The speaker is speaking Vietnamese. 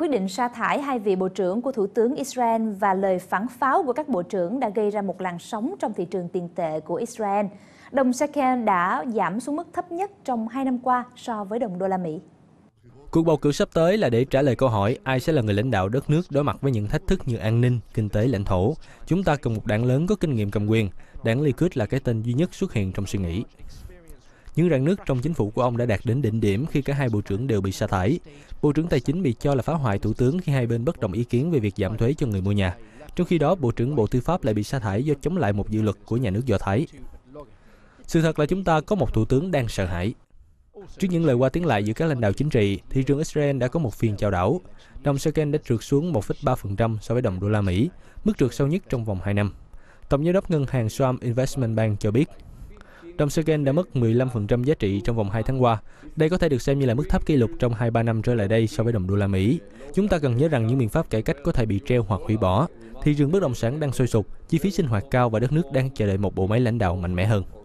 Quyết định sa thải hai vị bộ trưởng của Thủ tướng Israel và lời phản pháo của các bộ trưởng đã gây ra một làn sóng trong thị trường tiền tệ của Israel. Đồng shekel đã giảm xuống mức thấp nhất trong hai năm qua so với đồng đô la Mỹ. Cuộc bầu cử sắp tới là để trả lời câu hỏi ai sẽ là người lãnh đạo đất nước đối mặt với những thách thức như an ninh, kinh tế, lãnh thổ. Chúng ta cần một đảng lớn có kinh nghiệm cầm quyền. Đảng Likud là cái tên duy nhất xuất hiện trong suy nghĩ. Những rạn nứt trong chính phủ của ông đã đạt đến đỉnh điểm khi cả hai bộ trưởng đều bị sa thải. Bộ trưởng Tài chính bị cho là phá hoại thủ tướng khi hai bên bất đồng ý kiến về việc giảm thuế cho người mua nhà. Trong khi đó, Bộ trưởng Bộ Tư pháp lại bị sa thải do chống lại một dự luật của nhà nước Do Thái. Sự thật là chúng ta có một thủ tướng đang sợ hãi. Trước những lời qua tiếng lại giữa các lãnh đạo chính trị, thị trường Israel đã có một phiên chào đảo. Đồng shekel đã trượt xuống 1,3% so với đồng đô la Mỹ, mức trượt sâu nhất trong vòng 2 năm. Tổng giám đốc ngân hàng Swam Investment Bank cho biết Dòng Seogen đã mất 15% giá trị trong vòng 2 tháng qua. Đây có thể được xem như là mức thấp kỷ lục trong 2-3 năm trở lại đây so với đồng đô la Mỹ. Chúng ta cần nhớ rằng những biện pháp cải cách có thể bị treo hoặc hủy bỏ. Thị trường bất động sản đang sôi sục, chi phí sinh hoạt cao và đất nước đang chờ đợi một bộ máy lãnh đạo mạnh mẽ hơn.